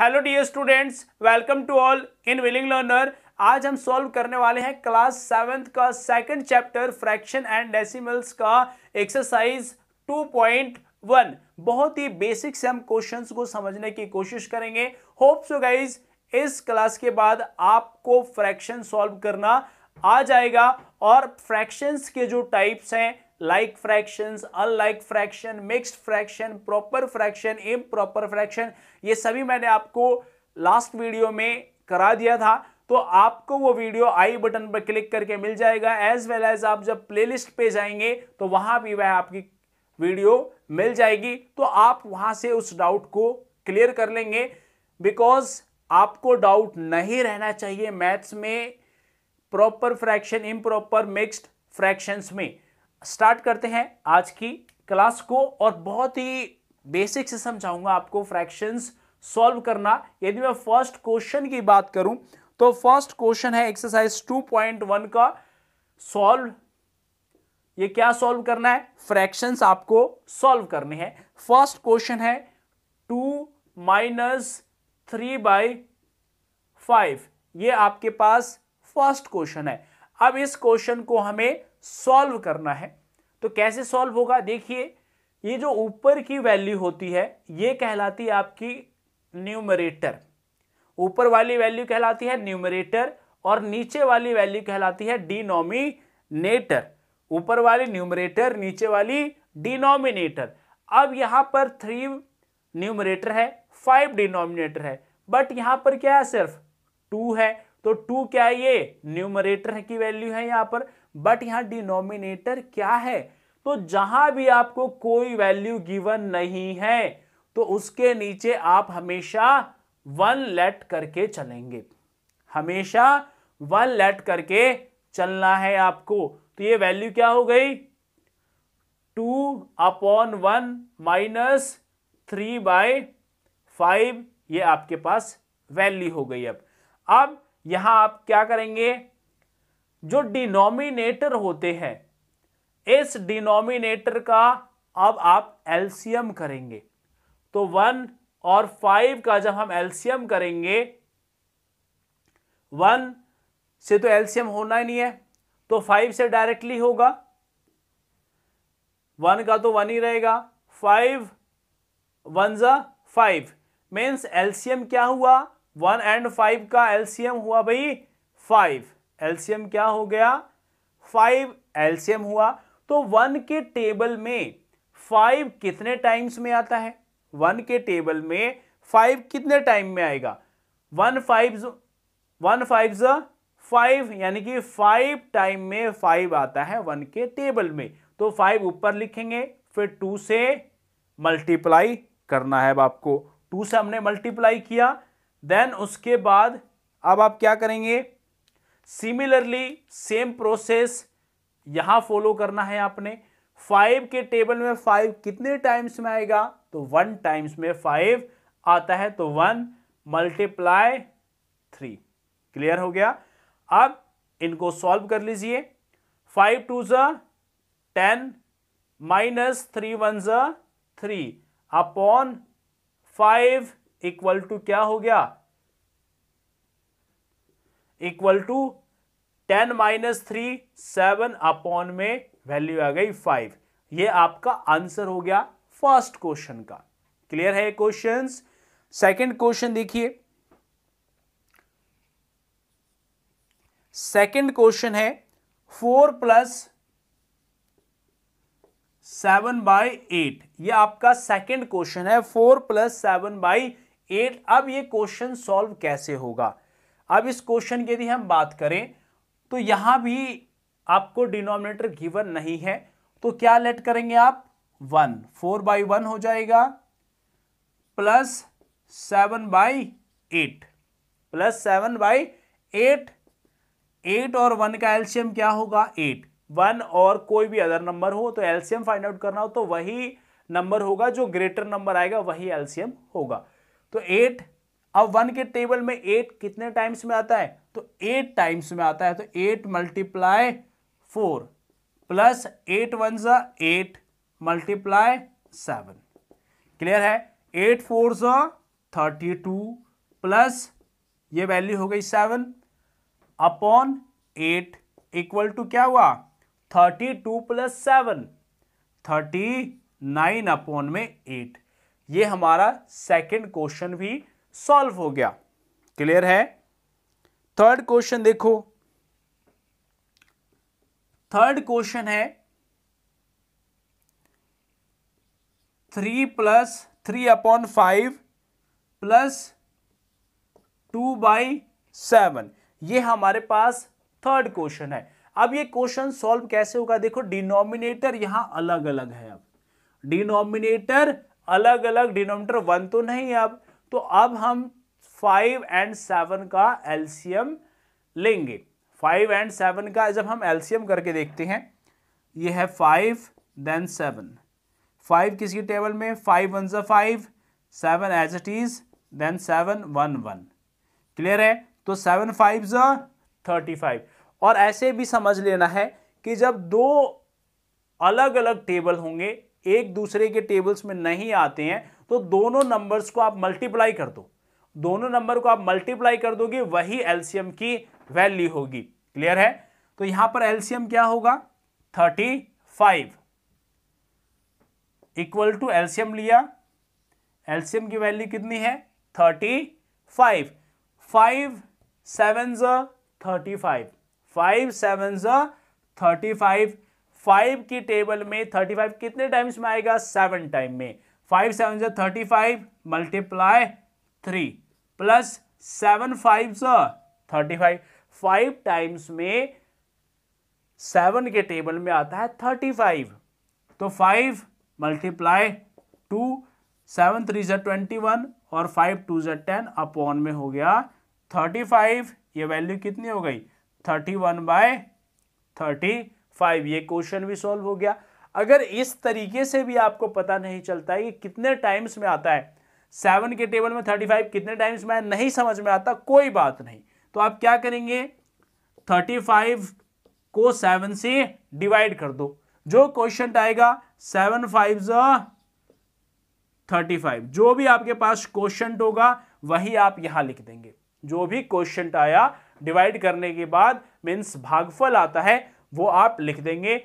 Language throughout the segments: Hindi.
hello dear students welcome to all in willing learner आज हम सॉल्व करने वाले हैं क्लास सेवेंथ का second chapter fraction and decimals का एक्सरसाइज 2.1 बहुत ही बेसिक से हम क्वेश्चंस को समझने की कोशिश करेंगे होप सो गाइज इस क्लास के बाद आपको फ्रैक्शन सॉल्व करना आ जाएगा और फ्रैक्शंस के जो टाइप्स हैं like fraction unlike fraction mixed fraction proper fraction improper fraction ये सभी मैंने आपको लास्ट वीडियो में करा दिया था तो आपको वो वीडियो आई बटन पर क्लिक करके मिल जाएगा एज वेल एज आप जब प्लेलिस्ट पे जाएंगे तो वहां भी वह आपकी वीडियो मिल जाएगी तो आप वहां से उस डाउट को क्लियर कर लेंगे बिकॉज आपको डाउट नहीं रहना चाहिए मैथ्स में proper fraction proper mixed fractions में स्टार्ट करते हैं आज की क्लास को और बहुत ही बेसिक से समझाऊंगा आपको फ्रैक्शंस सॉल्व करना यदि मैं फर्स्ट क्वेश्चन की बात करूं तो फर्स्ट क्वेश्चन है एक्सरसाइज 2.1 का सॉल्व ये क्या सॉल्व करना है फ्रैक्शंस आपको सॉल्व करने हैं फर्स्ट क्वेश्चन है two minus three by five ये आपके पास फर्स्ट क्वेश्चन है अब इस क्वेश्चन को हमें सॉल्व करना है तो कैसे सॉल्व होगा देखिए ये जो ऊपर की वैल्यू होती है ये कहलाती है आपकी न्यूमरेटर ऊपर वाली वैल्यू कहलाती है न्यूमरेटर और नीचे वाली वैल्यू कहलाती है डिनोमिनेटर ऊपर वाली न्यूमरेटर नीचे वाली डिनोमिनेटर अब यहां पर थ्री न्यूमरेटर है फाइव डिनोमिनेटर है बट यहां पर क्या है सिर्फ टू है तो टू क्या है ये न्यूमरेटर की वैल्यू है यहां पर बट यहां डिनोमिनेटर क्या है तो जहां भी आपको कोई वैल्यू गिवन नहीं है तो उसके नीचे आप हमेशा वन लेट करके चलेंगे हमेशा वन लेट करके चलना है आपको तो ये वैल्यू क्या हो गई two upon one minus three by five ये आपके पास वैल्यू हो गई अब अब यहां आप क्या करेंगे जो डिनोमिनेटर होते हैं इस डिनोमिनेटर का अब आप एल्सियम करेंगे तो वन और फाइव का जब हम एल्सियम करेंगे वन से तो एल्सियम होना ही नहीं है तो फाइव से डायरेक्टली होगा वन का तो वन ही रहेगा फाइव वन ज़ा फाइव मीन्स एल्सियम क्या हुआ वन एंड फाइव का एलसीएम हुआ भाई फाइव एलसीएम क्या हो गया फाइव एलसीएम हुआ तो वन के टेबल में फाइव कितने टाइम्स में आता है वन के टेबल में फाइव कितने टाइम में आएगा one five one five five यानी कि फाइव टाइम में फाइव आता है वन के टेबल में तो फाइव ऊपर लिखेंगे फिर टू से मल्टीप्लाई करना है अब आपको टू से हमने मल्टीप्लाई किया देन उसके बाद अब आप क्या करेंगे सिमिलरली सेम प्रोसेस यहां फॉलो करना है आपने फाइव के टेबल में फाइव कितने टाइम्स में आएगा तो वन टाइम्स में फाइव आता है तो वन मल्टीप्लाई थ्री क्लियर हो गया अब इनको सॉल्व कर लीजिए फाइव टू ज टेन माइनस थ्री वन ज three upon five equal to क्या हो गया equal to ten minus three seven upon में वैल्यू आ गई फाइव ये आपका आंसर हो गया फर्स्ट क्वेश्चन का क्लियर है क्वेश्चन सेकंड क्वेश्चन देखिए सेकंड क्वेश्चन है four plus seven by eight यह आपका सेकंड क्वेश्चन है four plus seven by eight अब ये क्वेश्चन सॉल्व कैसे होगा अब इस क्वेश्चन की यदि हम बात करें तो यहां भी आपको डिनोमिनेटर गिवन नहीं है तो क्या लेट करेंगे आप वन फोर बाई वन हो जाएगा plus seven by eight plus seven by eight eight और वन का एल्शियम क्या होगा एट वन और कोई भी अदर नंबर हो तो एल्शियम फाइंड आउट करना हो तो वही नंबर होगा जो ग्रेटर नंबर आएगा वही एल्शियम होगा तो एट अब वन के टेबल में एट कितने टाइम्स में आता है तो एट टाइम्स में आता है तो eight multiply four plus eight one सा एट मल्टीप्लाई सेवन क्लियर है एट फोर सा थर्टी टू प्लस ये वैल्यू हो गई seven upon eight equal to क्या हुआ thirty two plus seven thirty nine upon में एट ये हमारा सेकंड क्वेश्चन भी सॉल्व हो गया क्लियर है थर्ड क्वेश्चन देखो थर्ड क्वेश्चन है three plus three upon five plus two by seven ये हमारे पास थर्ड क्वेश्चन है अब ये क्वेश्चन सॉल्व कैसे होगा देखो डिनोमिनेटर यहां अलग अलग है अब डिनोमिनेटर अलग अलग डिनोमीटर वन तो नहीं अब तो अब हम फाइव एंड सेवन का एल्सियम लेंगे फाइव एंड सेवन का जब हम एल्सियम करके देखते हैं ये है फाइव देन सेवन फाइव किसकी टेबल में फाइव वन जो five seven as it is then seven one one clear है तो सेवन फाइव जो थर्टी फाइव और ऐसे भी समझ लेना है कि जब दो अलग अलग टेबल होंगे एक दूसरे के टेबल्स में नहीं आते हैं तो दोनों नंबर्स को आप मल्टीप्लाई कर दो दोनों नंबर को आप मल्टीप्लाई कर दोगे वही एल्सियम की वैल्यू होगी क्लियर है तो यहां पर एल्सियम क्या होगा thirty five equal to LCM लिया एल्सियम की वैल्यू कितनी है थर्टी फाइव फाइव सेवन ज थर्टी फाइव फाइव सेवन ज थर्टी फाइव फाइव की टेबल में थर्टी फाइव कितने टाइम्स में आएगा सेवन टाइम में फाइव सेवन जो thirty five multiply three plus seven five जो थर्टी फाइव फाइव टाइम्स में सेवन के टेबल में आता है थर्टी फाइव तो five multiply two seven three जो ट्वेंटी वन और फाइव टू जो टेन अपॉन में हो गया थर्टी फाइव ये वैल्यू कितनी हो गई thirty one by thirty five ये क्वेश्चन भी सॉल्व हो गया अगर इस तरीके से भी आपको पता नहीं चलता है कि कितने टाइम्स में आता है सेवन के टेबल में थर्टी फाइव कितने टाइम्स में आया नहीं समझ में आता कोई बात नहीं तो आप क्या करेंगे थर्टी फाइव को सेवन से डिवाइड कर दो जो क्वेश्चन आएगा सेवन फाइव थर्टी फाइव जो भी आपके पास क्वेश्चन होगा वही आप यहां लिख देंगे जो भी क्वेश्चन आया डिवाइड करने के बाद मीन्स भागफल आता है वो आप लिख देंगे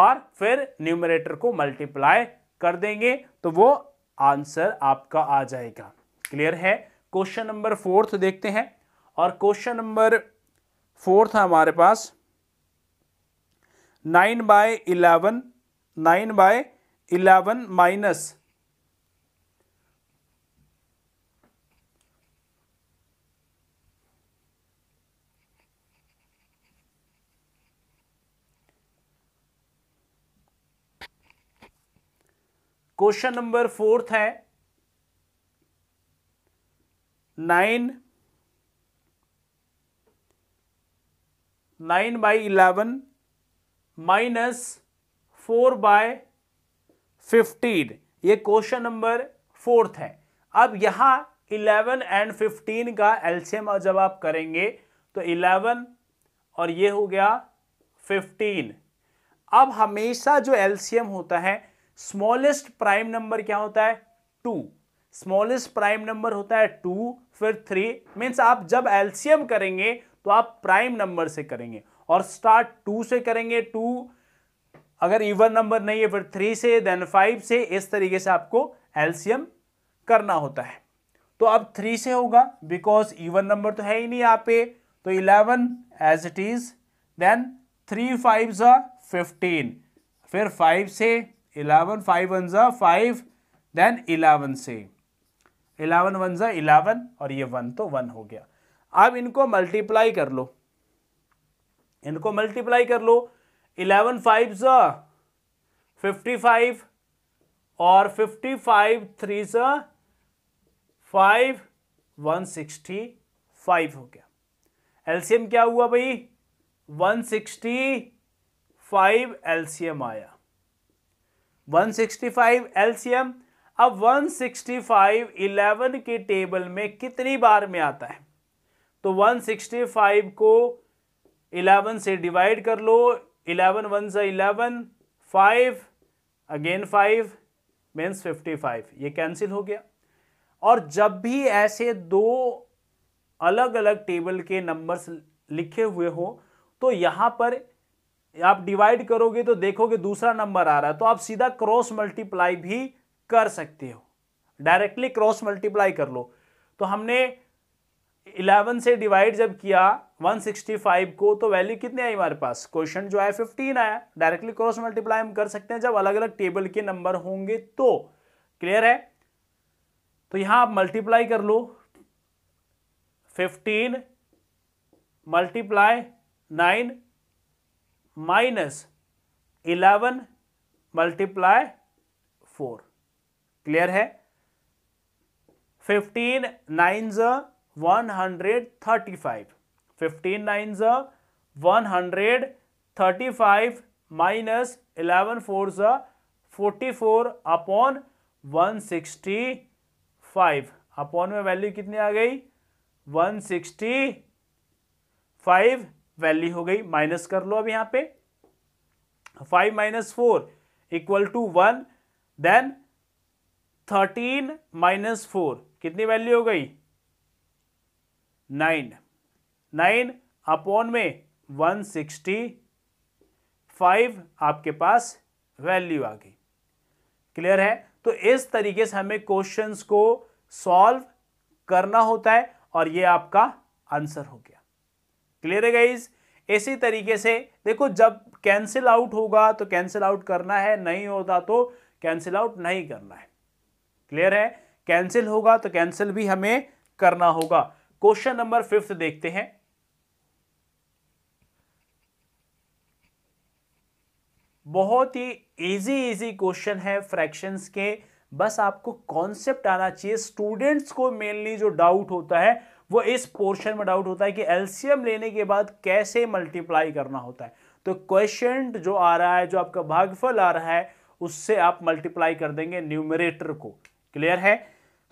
और फिर न्यूमरेटर को मल्टीप्लाई कर देंगे तो वो आंसर आपका आ जाएगा क्लियर है क्वेश्चन नंबर फोर्थ देखते हैं और क्वेश्चन नंबर फोर्थ हमारे पास nine by eleven nine by eleven minus question number fourth है nine nine by eleven minus four by fifteen ये क्वेश्चन नंबर फोर्थ है अब यहां इलेवन एंड फिफ्टीन का एल्शियम जब आप करेंगे तो इलेवन और ये हो गया फिफ्टीन अब हमेशा जो एल्शियम होता है स्मॉलेस्ट प्राइम नंबर क्या होता है टू स्मॉलेस्ट प्राइम नंबर होता है टू फिर थ्री मीन्स आप जब एल्सियम करेंगे तो आप प्राइम नंबर से करेंगे और स्टार्ट टू से करेंगे टू अगर इवन नंबर नहीं है फिर थ्री से देन फाइव से इस तरीके से आपको एल्सियम करना होता है तो अब थ्री से होगा बिकॉज इवन नंबर तो है ही नहीं यहाँ पे तो eleven as it is then three five fifteen फिर फाइव से इलेवन फाइव वन ज़ा फाइव देन इलेवन से इलेवन वन ज़ा इलेवन और ये वन तो वन हो गया अब इनको मल्टीप्लाई कर लो इनको मल्टीप्लाई कर लो इलेवन फाइव ज़ा फिफ्टी फाइव और फिफ्टी फाइव थ्री ज़ा फाइव वन सिक्सटी फाइव हो गया एलसीएम क्या हुआ भाई वन सिक्सटी फाइव एलसीएम आया 165 एलसीएम अब 165 11 के टेबल में कितनी बार में आता है तो 165 को 11 से डिवाइड कर लो 11 वन से eleven five again five means 55 ये कैंसिल हो गया और जब भी ऐसे दो अलग अलग टेबल के नंबर्स लिखे हुए हो तो यहां पर आप डिवाइड करोगे तो देखोगे दूसरा नंबर आ रहा है तो आप सीधा क्रॉस मल्टीप्लाई भी कर सकते हो डायरेक्टली क्रॉस मल्टीप्लाई कर लो तो हमने 11 से डिवाइड जब किया 165 को तो वैल्यू कितनी आई हमारे पास क्वेश्चन जो आया 15 आया डायरेक्टली क्रॉस मल्टीप्लाई हम कर सकते हैं जब अलग अलग टेबल के नंबर होंगे तो क्लियर है तो यहां आप मल्टीप्लाई कर लो 15 multiply nine minus eleven multiply four clear है फिफ्टीन नाइन ज one hundred thirty five fifteen nine ज one hundred thirty five minus eleven four ज forty four upon one sixty five upon में वैल्यू कितनी आ गई वन सिक्सटी फाइव वैल्यू हो गई माइनस कर लो अब यहां पे five minus four equal to one then thirteen minus four कितनी वैल्यू हो गई नाइन नाइन अपॉन में वन सिक्सटी फाइव आपके पास वैल्यू आ गई क्लियर है तो इस तरीके से हमें क्वेश्चंस को सॉल्व करना होता है और ये आपका आंसर हो गया क्लियर है गाइज इसी तरीके से देखो जब कैंसिल आउट होगा तो कैंसिल आउट करना है नहीं होता तो कैंसिल आउट नहीं करना है क्लियर है कैंसिल होगा तो कैंसिल भी हमें करना होगा क्वेश्चन नंबर फिफ्थ देखते हैं बहुत ही इजी इजी क्वेश्चन है फ्रैक्शंस के बस आपको कॉन्सेप्ट आना चाहिए स्टूडेंट्स को मेनली जो डाउट होता है वो इस पोर्शन में डाउट होता है कि एल्सियम लेने के बाद कैसे मल्टीप्लाई करना होता है तो क्वेश्चन जो आ रहा है जो आपका भागफल आ रहा है उससे आप मल्टीप्लाई कर देंगे न्यूमरेटर को क्लियर है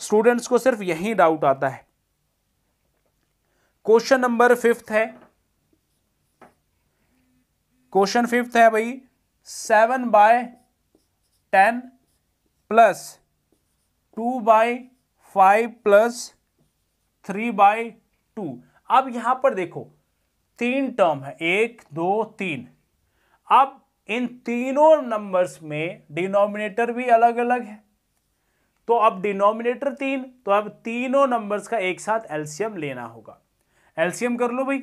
स्टूडेंट्स को सिर्फ यही डाउट आता है क्वेश्चन नंबर फिफ्थ है क्वेश्चन फिफ्थ है भाई seven by ten plus two by five plus three by two अब यहां पर देखो तीन टर्म है एक दो तीन अब इन तीनों नंबर्स में डिनोमिनेटर भी अलग अलग है तो अब डिनोमिनेटर तीन तो अब तीनों नंबर्स का एक साथ एल्शियम लेना होगा एल्शियम कर लो भाई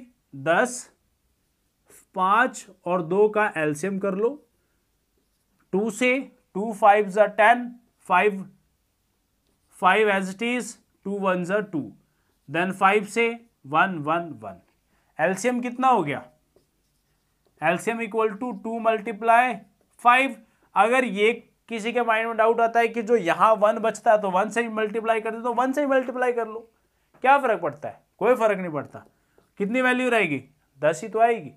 दस पांच और दो का एल्शियम कर लो टू से टू फाइव ज़ा ten five five as it is two one जो टू देन फाइव से वन वन वन एल्सियम कितना हो गया LCM equal to two multiply five अगर ये किसी के माइंड में डाउट आता है कि जो यहां वन बचता है तो वन से ही मल्टीप्लाई कर दे तो वन से ही मल्टीप्लाई कर लो क्या फ़र्क पड़ता है कोई फ़र्क नहीं पड़ता कितनी वैल्यू रहेगी दस ही तो आएगी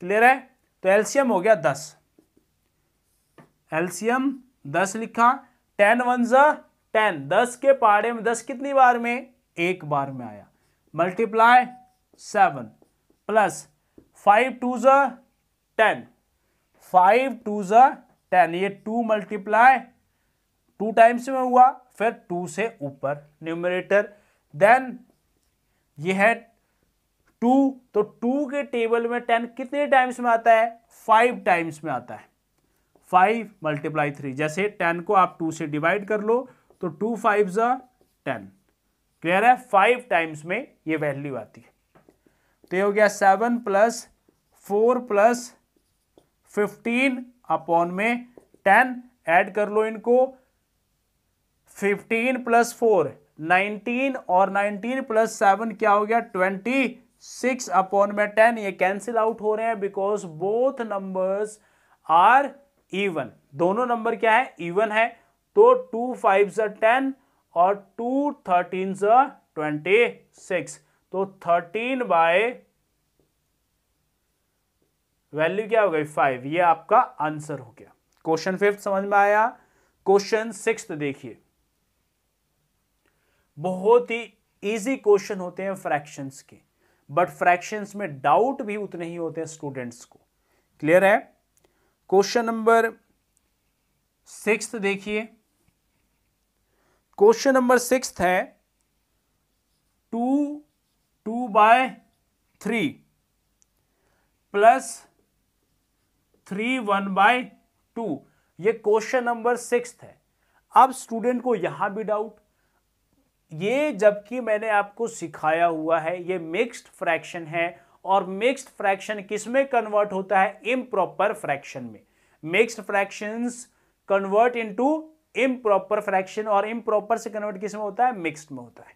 क्लियर है तो एल्सियम हो गया दस एल्सियम दस लिखा टेन वन ज़ा टेन दस के पहाड़े में दस कितनी बार में एक बार में आया multiply seven plus five two ज़ टेन फाइव टू ज़ टेन ये टू मल्टीप्लाई टू टाइम्स में हुआ फिर टू से ऊपर न्यूमरेटर देन ये है टू तो टू के टेबल में टेन कितने टाइम्स में आता है फाइव टाइम्स में आता है फाइव मल्टीप्लाई थ्री जैसे टेन को आप टू से डिवाइड कर लो तो टू फाइव ज़ा टेन क्लियर है फाइव टाइम्स में ये वैल्यू आती है तो ये हो गया seven plus four plus fifteen upon में टेन ऐड कर लो इनको फिफ्टीन प्लस फोर नाइनटीन और नाइनटीन प्लस सेवन क्या हो गया ट्वेंटी सिक्स अपॉन में टेन ये कैंसिल आउट हो रहे हैं because both numbers are even दोनों नंबर क्या है इवन है तो टू फाइव सा टेन और टू थर्टीन सा ट्वेंटी सिक्स तो थर्टीन बाय वैल्यू क्या हो गई फाइव ये आपका आंसर हो गया क्वेश्चन फिफ्थ समझ में आया क्वेश्चन सिक्स देखिए बहुत ही इजी क्वेश्चन होते हैं फ्रैक्शंस के बट फ्रैक्शंस में डाउट भी उतने ही होते हैं स्टूडेंट्स को क्लियर है क्वेश्चन नंबर सिक्स देखिए क्वेश्चन नंबर सिक्स है two two by three plus three one by two ये क्वेश्चन नंबर सिक्स है अब स्टूडेंट को यहां भी डाउट ये जबकि मैंने आपको सिखाया हुआ है ये मिक्स्ड फ्रैक्शन है और मिक्स्ड फ्रैक्शन किस में कन्वर्ट होता है इम फ्रैक्शन में mixed fractions convert into improper fraction और इम्प्रॉपर से कन्वर्ट किस में होता है मिक्सड में होता है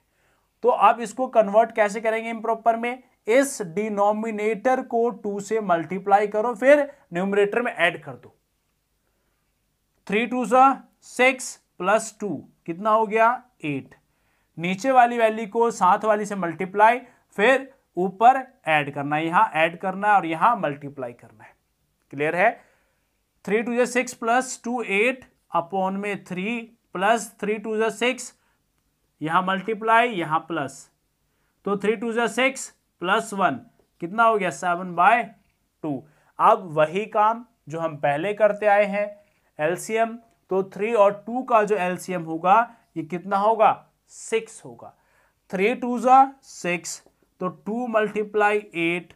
तो आप इसको कन्वर्ट कैसे करेंगे इम्प्रॉपर में इस डिनोमिनेटर को टू से मल्टीप्लाई करो फिर न्यूमरेटर में ऐड कर दो थ्री टू सा सिक्स प्लस टू कितना हो गया एट नीचे वाली वैल्यू को साथ वाली से मल्टीप्लाई फिर ऊपर ऐड करना यहां यहाँ ऐड करना और यहां मल्टीप्लाई करना है क्लियर है थ्री टू जो six plus two eight upon में थ्री प्लस थ्री टू जो सिक्स यहाँ मल्टीप्लाई यहाँ प्लस तो थ्री टू जो सिक्स प्लस वन कितना हो गया सेवन बाय टू अब वही काम जो हम पहले करते आए हैं एलसीएम तो थ्री और टू का जो एलसीएम होगा ये कितना होगा सिक्स होगा थ्री टू जो सिक्स तो two multiply eight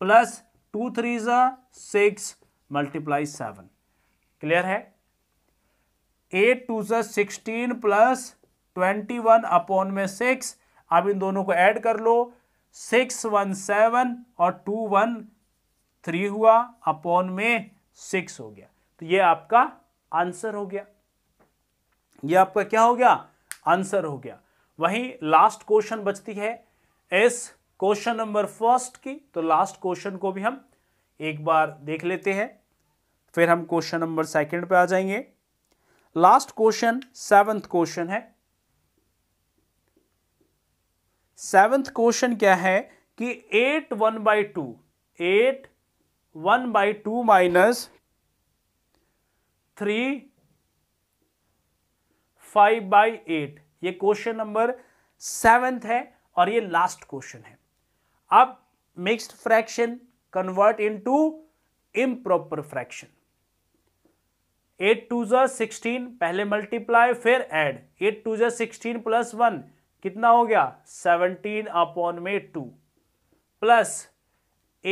plus two three जो सिक्स मल्टीप्लाई सेवन क्लियर है एट टू सा sixteen plus twenty one upon में सिक्स अब इन दोनों को ऐड कर लो सिक्स वन सेवन और टू वन थ्री हुआ अपॉन में सिक्स हो गया तो ये आपका आंसर हो गया ये आपका क्या हो गया आंसर हो गया वहीं लास्ट क्वेश्चन बचती है इस क्वेश्चन नंबर फर्स्ट की तो लास्ट क्वेश्चन को भी हम एक बार देख लेते हैं फिर हम क्वेश्चन नंबर सेकंड पे आ जाएंगे लास्ट क्वेश्चन सेवंथ क्वेश्चन है सेवंथ क्वेश्चन क्या है कि eight one by two eight one by two minus three five by eight ये क्वेश्चन नंबर सेवेंथ है और ये लास्ट क्वेश्चन है अब mixed fraction convert into improper fraction eight two जो सिक्सटीन पहले मल्टीप्लाई फिर ऐड एट टू जो सिक्सटीन प्लस वन कितना हो गया सेवनटीन अपॉन में टू प्लस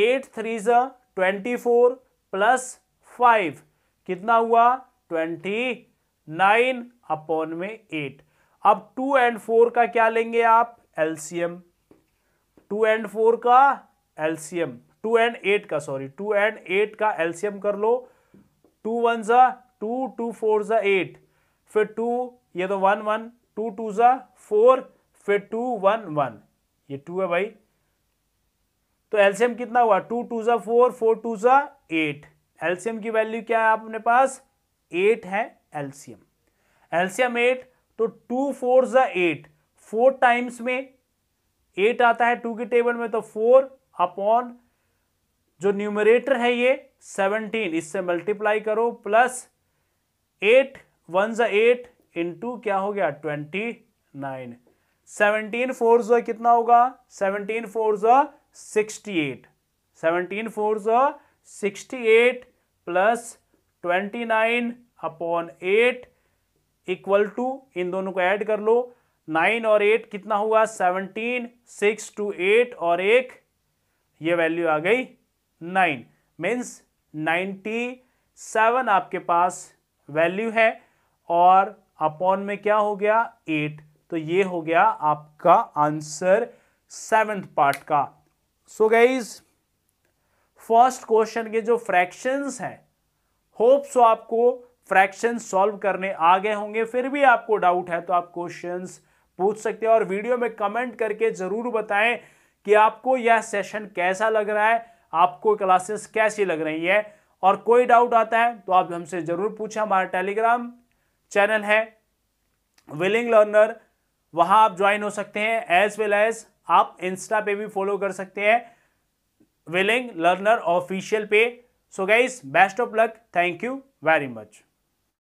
एट थ्री जो ट्वेंटी फोर प्लस फाइव कितना हुआ ट्वेंटी नाइन अपॉन में एट अब टू एंड फोर का क्या लेंगे आप एलसीएम टू एंड फोर का एलसीएम टू एंड एट का सॉरी टू एंड एट का एलसीएम कर लो टू वन ज़ा टू टू फोर ज़ा एट फिर टू ये तो वन वन टू टू ज़ा फोर फिर टू वन वन ये टू है भाई तो एलसीएम कितना हुआ टू टू ज़ा फोर फोर टू ज़ा एट एलसीएम की वैल्यू क्या है आपने पास एट है एल्सियम एल्सियम एट तो टू फोर ज़ा एट फोर टाइम्स में एट आता है टू की टेबल में तो फोर अपॉन जो न्यूमरेटर है ये सेवनटीन इससे मल्टीप्लाई करो प्लस एट वन ज एट इंटू क्या हो गया ट्वेंटी नाइन सेवनटीन फोर जो कितना होगा सेवनटीन फोर जो सिक्सटी एट सेवनटीन फोर जो sixty eight plus twenty nine upon eight equal to इन दोनों को ऐड कर लो नाइन और एट कितना हुआ सेवनटीन सिक्स टू एट और एक ये वैल्यू आ गई नाइन मीन्स नाइन्टी सेवन आपके पास वैल्यू है और अपॉन में क्या हो गया एट तो ये हो गया आपका आंसर सेवेंथ पार्ट का सो गाइज फर्स्ट क्वेश्चन के जो फ्रैक्शंस हैं होप सो तो आपको फ्रैक्शन सॉल्व करने आ गए होंगे फिर भी आपको डाउट है तो आप क्वेश्चंस पूछ सकते हैं और वीडियो में कमेंट करके जरूर बताएं कि आपको यह सेशन कैसा लग रहा है आपको क्लासेस कैसी लग रही है और कोई डाउट आता है तो आप हमसे ज़रूर पूछें हमारा टेलीग्राम चैनल है विलिंग लर्नर वहां आप ज्वाइन हो सकते हैं एज वेल एज आप इंस्टा पे भी फॉलो कर सकते हैं विलिंग लर्नर ऑफिशियल पे so guys best of luck thank you very much